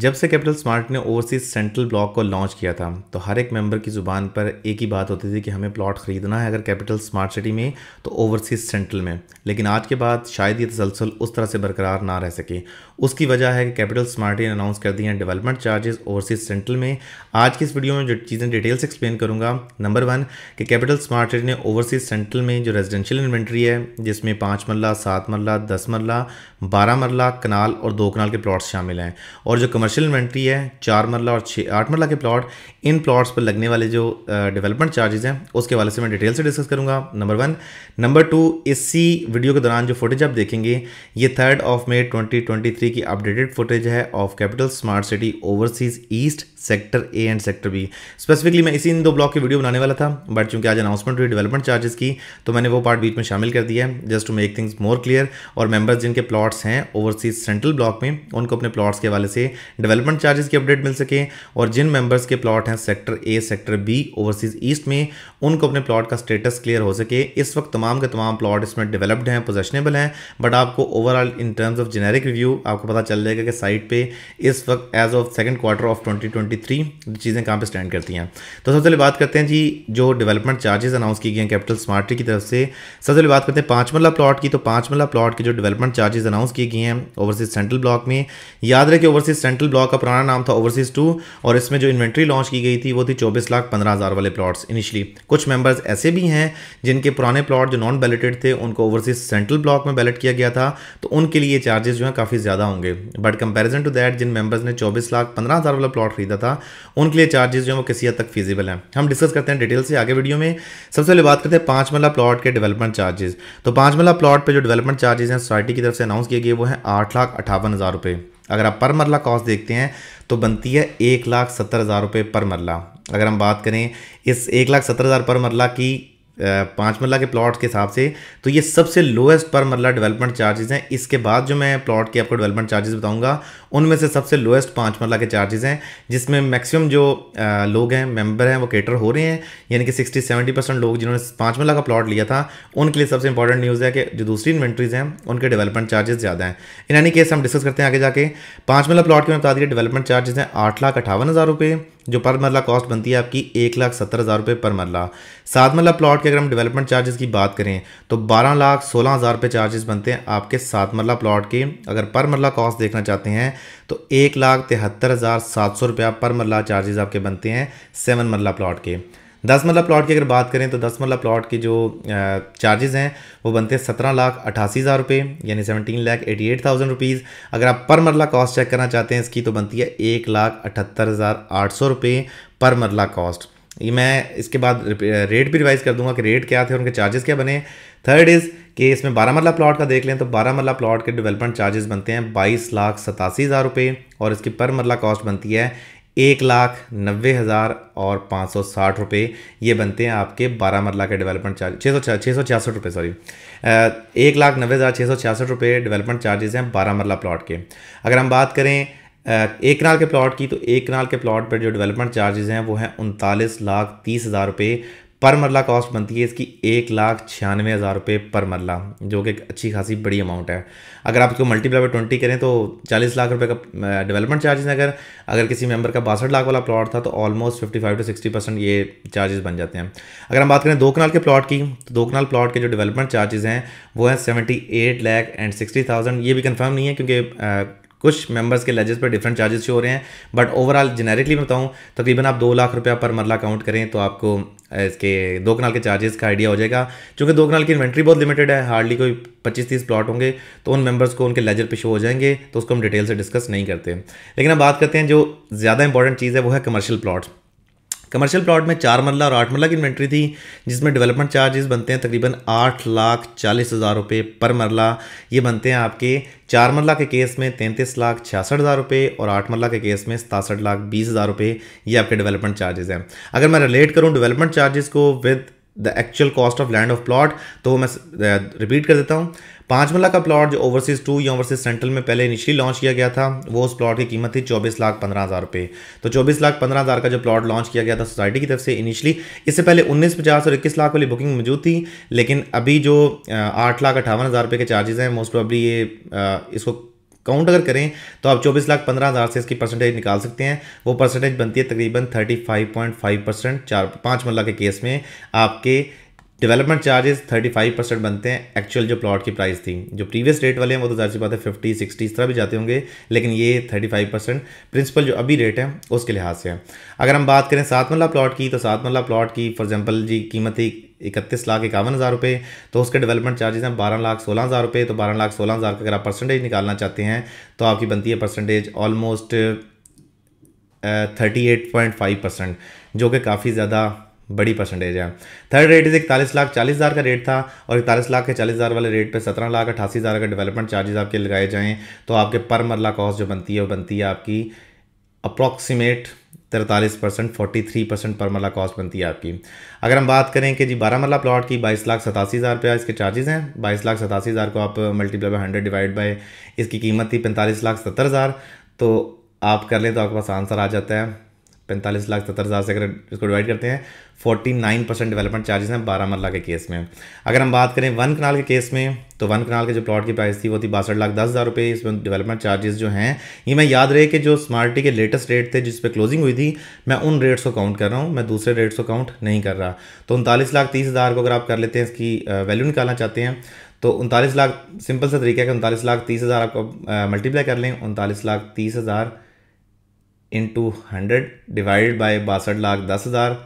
जब से Capital Smart ने ओवरसीज सेंट्रल ब्लॉक को लॉन्च किया था तो हर एक मेंबर की ज़ुबान पर एक ही बात होती थी कि हमें प्लॉट ख़रीदना है अगर कैपिटल स्मार्ट सिटी में तो ओवरसीज सेंट्रल में लेकिन आज के बाद शायद ये तसलसल उस तरह से बरकरार ना रह सके उसकी वजह है कि कैपिटल स्मार्ट ने अनाउंस कर दिए हैं डेवलपमेंट चार्जेस ओवरसीज सेंट्रल में आज की इस वीडियो में जो चीज़ें डिटेल से एक्सप्लेन करूँगा नंबर वन कि कैपिटल स्मार्ट सिटी ने ओवरसीज सेंट्रल में जो रेजिडेंशियल इन्वेंट्री है जिसमें पाँच मरला सात मरला दस मरला बारह मरला कनाल और दो कनाल के प्लाट्स शामिल हैं और जो कमर्शियल इन्वेंट्री है चार मरला और छः आठ मरला के प्लॉट इन प्लॉट्स पर लगने वाले जो डेवलपमेंट चार्जेस हैं उसके वाले से मैं डिटेल से डिस्कस करूंगा नंबर वन नंबर टू इसी वीडियो के दौरान जो फुटेज आप देखेंगे ये थर्ड ऑफ मे 2023 की अपडेटेड फुटेज है of Capital Smart City Overseas East sector A and sector B specifically मैं इसी इन दो ब्लॉक की वीडियो बनाने वाला था बट चूंकि आज अनाउंसमेंट हुई डेवलपमेंट चार्जेस की तो मैंने वो पार्ट बीच में शामिल कर दिया है just to make things more clear और मेंबर्स जिनके प्लॉट्स हैं ओवरसीज सेंट्रल ब्लॉक में उनको अपने प्लॉट्स के वाले से डेवलपमेंट चार्जेस की अपडेट मिल सके और जिन मेंबर्स के प्लॉट हैं sector A sector B Overseas East में उनको अपने प्लॉट का स्टेटस क्लियर हो सके इस वक्त तमाम के तमाम प्लॉट इसमें डेवलप्ड हैं पोजेशनेबल हैं बट आपको overall in terms of generic review आपको पता चल जाएगा कि साइट पर इस वक्त as of second quarter of twenty चीज़ें कहाँ पर स्टैंड करती हैं तो सबसे पहले बात करते हैं जी जो डेवलपमेंट चार्जेस अनाउंस की गए हैं कैपिटल स्मार्टी की तरफ से सबसे पहले बात करते हैं पांच मल्ला प्लॉट की तो पांच मल्ला प्लॉट की जो डेवलपमेंट चार्जेस अनाउंस की गई हैं ओवरसीज सेंट्रल ब्लॉक में याद रहे कि ओवरसीज सेंट्रल सेंट्रल ब्लॉक का पुराना नाम था ओवरसीज टू और इसमें जो इन्वेंट्री लॉन्च की गई थी वो थी चौबीस लाख पंद्रह हज़ार वाले प्लॉट्स इनिशियली कुछ मेंबर्स ऐसे भी हैं जिनके पुराने प्लॉट जो नॉन बैलेटेड थे उनको ओवरसीज सेंट्रल ब्लॉक में बैलेट किया गया था तो उनके लिए चार्जेस जो हैं काफ़ी ज़्यादा होंगे बट कंपेरिजन टू दैट जिन मेंबर्स ने चौबीस लाख पंद्रह हज़ार वाला प्लॉट खरीदा था उनके लिए चार्जेस जो हैं वो किसी हद तक फीजिबल हैं हम डिस्कस करते हैं डिटेल से आगे वीडियो में सबसे पहले बात करते हैं पाँच मल्ला प्लॉट के डेवलपमेंट चार्जेस तो पाँच मल्ला प्लॉट पर जो डेवलपमेंट चार्जेस हैं सोसाइटी की तरफ से अनाउंस किए गए वो हैं आठ लाख अठावन हज़ार रुपये अगर आप पर मरला कॉस्ट देखते हैं तो बनती है एक लाख सत्तर हज़ार रुपये पर मरला अगर हम बात करें इस एक लाख सत्तर हज़ार पर मरला की पाँच मरला के प्लॉट के हिसाब से तो ये सबसे लोएस्ट पर मरला डेवलपमेंट चार्जेस हैं इसके बाद जो मैं प्लॉट के आपको डेवलपमेंट चार्जेस बताऊंगा उनमें से सबसे लोएस्ट पाँच मरला के चार्जेस हैं जिसमें मैक्सिमम जो आ, लोग हैं मेंबर हैं वो केटर हो रहे हैं यानी कि सिक्सटी सेवेंटी परसेंट लोग जिन्होंने पाँच मरला का प्लॉट लिया था उनके लिए सबसे इंपॉर्टेंट न्यूज़ है कि जो दूसरी इन्वेंट्रीज़ हैं उनके डेवलपमेंट चार्जेस ज़्यादा हैं इन एनी केस हम डिस्कस करते हैं आगे जाके पाँच मरला प्लॉट के मैं बता दिए डेवलपमेंट चार्जेस हैं आठ लाख अठावन हज़ार रुपये जो पर मरला कॉस्ट बनती है आपकी एक लाख सत्तर हज़ार रुपये पर मरला सात मरला प्लॉट के अगर हम डेवलपमेंट चार्जेस की बात करें तो बारह लाख सोलह हज़ार रुपये चार्जेस बनते हैं आपके सात मरला प्लॉट के अगर पर मरला कॉस्ट देखना चाहते हैं तो एक लाख तिहत्तर हज़ार सात सौ रुपया पर मरला चार्जेस आपके बनते हैं सेवन मरला प्लॉट के दस मरला प्लाट की अगर बात करें तो दस मरला प्लाट के जो चार्जेज़ हैं वो बनते हैं सत्रह लाख अठासी हज़ार रुपये यानी seventeen lakh eighty eight thousand rupees अगर आप पर मरला कॉस्ट चेक करना चाहते हैं इसकी तो बनती है एक लाख अठहत्तर हज़ार आठ सौ रुपये पर मरला कॉस्ट ये मैं इसके बाद रेट भी रिवाइज़ कर दूंगा कि रेट क्या थे और उनके चार्जेस क्या बने थर्ड इज़ कि इसमें बारह मरला प्लाट का देख लें तो बारह मरला प्लाट के डेवलपमेंट चार्जेस बनते हैं बाईस लाख सतासी हज़ार रुपये और इसकी पर मरला कॉस्ट बनती है एक लाख नब्बे हज़ार और पाँच सौ साठ रुपये ये बनते हैं आपके बारह मरला के डेवलपमेंट चार्ज छः सौ छः सौ छियासठ रुपये सॉरी एक लाख नब्बे हज़ार छः सौ छियासठ रुपये डेवलपमेंट चार्जेस हैं बारह मरला प्लाट के अगर हम बात करें एक कनाल के प्लाट की तो एक कनाल के प्लाट पर जो डेवलपमेंट चार्जेस हैं वो हैं उनतालीस लाख तीस हज़ार रुपये पर मरला कॉस्ट बनती है इसकी एक लाख छियानवे हज़ार रुपये पर मरला जो कि एक अच्छी खासी बड़ी अमाउंट है अगर आप इसको मल्टीप्लाई बाई ट्वेंटी करें तो चालीस लाख रुपये का डेवलपमेंट चार्जेस अगर अगर किसी मेंबर का बासठ लाख वाला प्लॉट था तो almost fifty five to sixty percent ये चार्जेस बन जाते हैं अगर हम बात करें दो कनाल के प्लॉट की तो दो कनाल प्लॉट के जो डेवलपमेंट चार्जेज हैं वो हैं seventy eight lakh and sixty thousand ये भी कन्फर्म नहीं है क्योंकि कुछ मेंबर्स के लेजेस पर डिफरेंट चार्जेस हो रहे हैं बट ओवरऑल जेनेरिकली मैं बताऊँ तकरीबन आप दो लाख रुपया पर मरला काउंट करें तो आपको इसके दो कनाल के चार्जेस का आइडिया हो जाएगा क्योंकि दो कनाल की इन्वेंट्री बहुत लिमिटेड है हार्डली कोई पच्चीस तीस प्लॉट होंगे तो उन मेंबर्स को उनके लेजर पे शो हो जाएंगे तो उसको हम डिटेल से डिस्कस नहीं करते लेकिन अब बात करते हैं जो ज़्यादा इंपॉर्टेंट चीज़ है वो है कमर्शियल प्लॉट्स कमर्शियल प्लॉट में चार मरला और आठ मरला की इन्वेंट्री थी जिसमें डेवलपमेंट चार्जेस बनते हैं तकरीबन आठ लाख चालीस हज़ार रुपये पर मरला ये बनते हैं आपके चार मरला के केस में तैंतीस लाख छियासठ हज़ार रुपये और आठ मरला के केस में सतासठ लाख बीस हज़ार रुपये ये आपके डेवलपमेंट चार्जेस हैं अगर मैं रिलेट करूँ डेवलपमेंट चार्जेस को with the actual cost of land of plot तो मैं रिपीट कर देता हूँ पाँच मल्ला का प्लॉट जो ओवरसीज टू या ओवरसीज सेंट्रल में पहले इनिशियली लॉन्च किया गया था वो उस प्लॉट की कीमत थी चौबीस लाख पंद्रह हज़ार रुपये तो चौबीस लाख पंद्रह हज़ार का जो प्लॉट लॉन्च किया गया था सोसाइटी की तरफ से इनिशियली इससे पहले उन्नीस पचास और इक्कीस लाख वाली बुकिंग मौजूद थी लेकिन अभी जो आठ लाख अठावन हज़ार रुपये के चार्जेज़ हैं मोस्ट प्रॉब्ली ये इसको काउंट अगर करें तो आप चौबीस लाख पंद्रह हज़ार से इसकी परसेंटेज निकाल सकते हैं वो परसेंटेज बनती है तकरीबन thirty five point five percent चार पाँच मल्ला के केस में आपके डेवलपमेंट चार्जेस 35 परसेंट बनते हैं एक्चुअल जो प्लॉट की प्राइस थी जो प्रीवियस रेट वाले हैं वो तो जाहिर बात है फिफ्टी सिक्सटी इस तरह भी जाते होंगे लेकिन ये 35 परसेंट प्रिंसिपल जो अभी रेट है उसके लिहाज से है अगर हम बात करें सात मल्ला प्लॉट की तो सात मल्ला प्लॉट की फॉर एग्जाम्पल जी कीमत थी इकतीस लाख इक्यावन हज़ार रुपये तो उसके डेवलपमेंट चार्जेस हैं बारह लाख सोलह हज़ार रुपये तो बारह लाख सोलह हज़ार का अगर आप परसेंटेज निकालना चाहते हैं तो आपकी बनती है percentage almost thirty eight point five percent जो कि काफ़ी ज़्यादा बड़ी परसेंटेज है थर्ड रेट इज इकतालीस लाख चालीस हज़ार का रेट था और इकतालीस लाख के चालीस हज़ार वाले रेट पे सत्रह लाख अठासी हज़ार का डेवलपमेंट चार्जेस आपके लगाए जाएँ तो आपके पर मरला कॉस्ट जो बनती है वो बनती है आपकी अप्रॉक्सीमेट तिरतालीस परसेंट फोर्टी थ्री परसेंट पर मरला कॉस्ट बनती है आपकी अगर हम बात करें कि जी बारह मरला प्लॉट की बाईस लाख सतासी हज़ार रुपया इसके चार्जेस हैं बाईस लाख सतासी हज़ार को आप multiply by hundred divide by इसकी कीमत थी पैंतालीस लाख सत्तर हज़ार तो आप कर लें तो आपके पास आंसर आ जाता है पैंतालीस लाख सत्तर हज़ार से अगर इसको डिवाइड करते हैं forty nine percent development charges हैं बारह मरला के केस में अगर हम बात करें वन कनाल के केस में तो वन कनाल के जो प्लॉट की प्राइस थी वो थी बासठ लाख दस हज़ार रुपये इसमें डेवलपमेंट चार्जेस जो हैं ये मैं याद रहे कि जो स्मार्टी के लेटेस्ट रेट थे जिस पर क्लोजिंग हुई थी मैं उन रेट्स को काउंट कर रहा हूँ मैं दूसरे रेट्स को काउंट नहीं कर रहा तो उनतालीस लाख तीस हज़ार को अगर आप कर लेते हैं इसकी वैल्यू निकालना चाहते हैं तो उनतालीस लाख सिंपल सा तरीका है कि उनतालीस लाख तीस हज़ार आपको मल्टीप्लाई कर लें उनतालीस लाख तीस हज़ार इंटू हंड्रेड डिवाइडेड बाय बासठ लाख दस हज़ार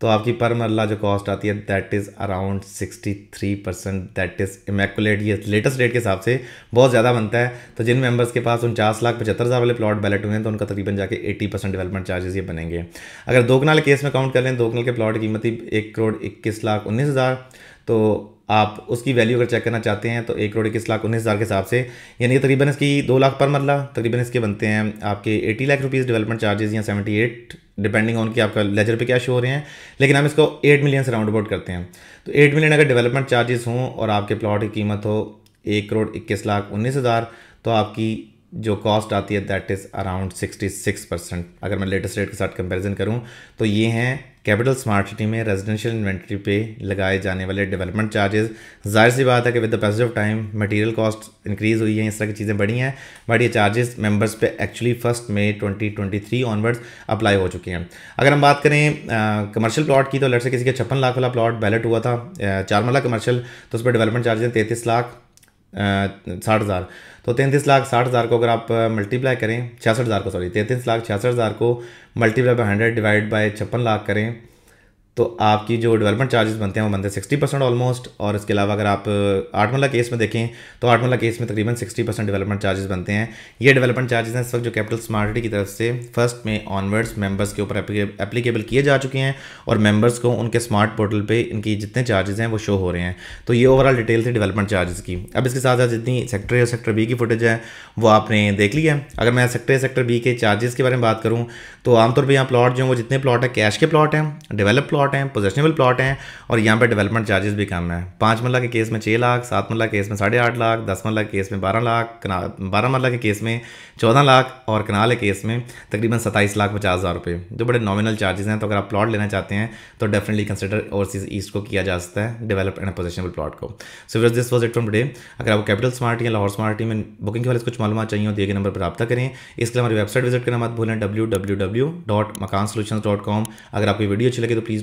तो आपकी पर मरला जो कॉस्ट आती है that is around sixty three percent that is immaculate ये लेटेस्ट डेट के हिसाब से बहुत ज़्यादा बनता है तो जिन मेंबर्स के पास उनचास लाख पचहत्तर हज़ार वाले प्लॉट बैलेट हुए हैं तो उनका तकरीबन जाके एट्टी परसेंट डेवलपमेंट चार्जेस ये बनेंगे अगर दोकनाल केस में काउंट कर लें दो के प्लॉट की कीमत एक करोड़ इक्कीस लाख उन्नीस हज़ार तो आप उसकी वैल्यू अगर चेक करना चाहते हैं तो एक करोड़ इक्कीस लाख उन्नीस हज़ार के हिसाब से यानी कि तकरीबन इसकी दो लाख पर मरला तकरीबन इसके बनते हैं आपके eighty lakh rupees development charges या सेवेंटी एट डिपेंडिंग ऑन कि आपका लेजर पे क्या शो हो रहे हैं लेकिन हम इसको एट मिलियन से राउंड अबाउट करते हैं तो एट मिलियन अगर डेवलपमेंट चार्जेस हों और आपके प्लाट की कीमत हो एक करोड़ इक्कीस लाख उन्नीस हज़ार तो आपकी जो कॉस्ट आती है that is around sixty six percent अगर मैं लेटेस्ट रेट के साथ कंपेरिजन करूँ तो ये हैं कैपिटल स्मार्ट सिटी में रेजिडेंशियल इन्वेंट्री पे लगाए जाने वाले डेवलपमेंट चार्जेस जाहिर सी बात है कि with the passage of time material cost increase हुई है इस तरह की चीज़ें बढ़ी हैं बट ये चार्जेस मेंबर्स पे actually first May 2023 onwards apply हो चुके हैं अगर हम बात करें कमर्शियल प्लाट की तो लट से किसी का छप्पन लाख वाला प्लाट बैलेट हुआ था चार मरला कमर्शियल तो उस पर डेवलपमेंट चार्जेस तैंतीस लाख साठ हज़ार तो तैंतीस लाख साठ हज़ार को अगर आप मल्टीप्लाई करें छियासठ हज़ार को सॉरी तैंतीस लाख छियासठ हज़ार को multiply by hundred divide by छप्पन लाख करें तो आपकी जो डेवलपमेंट चार्जेस बनते हैं वो बनते हैं सिक्सटी परसेंट ऑलमोस्ट और इसके अलावा अगर आप आठमला केस में देखें तो आठमला केस में तकरीबन सिक्सटी परसेंट डेवलपमेंट चार्जेस बनते हैं ये डेवलपमेंट चार्जेस हैं इस वक्त जो कैपिटल स्मार्ट की तरफ से फर्स्ट में ऑनवर्ड्स मेंबर्स के ऊपर एप्लीकेबल किए जा चुके हैं और मेम्बर्स को उनके स्मार्ट पोर्टल पर इनकी जितने चार्जेस हैं वो शो हो रहे हैं तो ये ओवरऑल डिटेल थी डेवलपमेंट चार्जेस की अब इसके साथ साथ जितनी सेक्टर या सेक्टर बी की फुटेज है वो आपने देख लिया है अगर मैं सेक्टर या सेक्टर बी के चार्जेस के बारे में बात करूँ तो आमतौर पर यहाँ प्लॉट जो हैं वो जितने प्लॉट है कैश के प्लॉट हैं डेवलप प्लॉट प्लॉट हैं पोजेशनेबल प्लॉट हैं और यहाँ पर डेवलपमेंट चार्जेस भी कम है पाँच मरला के केस में छः लाख सात मरला केस में साढ़े आठ लाख दस मरला केस में बारह लाख बारह मरला के केस में चौदह लाख और कनाल के केस में तकरीबन सत्ताईस लाख पचास हज़ार रुपये जो बड़े नॉमिनल चार्जेस हैं तो अगर आप प्लॉट लेना चाहते हैं तो डेफिनेटली कंसिडर ओवरसीज ईस्ट को किया जा सकता है डेवलप एंड पोजेशनेबल प्लॉट को so this was it from today अगर आपको कैपिटल स्मार्ट या लाहौर स्मार्ट में बुकिंग के वाले कुछ मालूम चाहिए दिए गए नंबर पर रब्ता करें इसके लिए हमारी वेबसाइट विजिट करना मत भूलें W W W dot Makaan solution dot com अगर आपकी वीडियो अच्छी लगे तो प्लीज़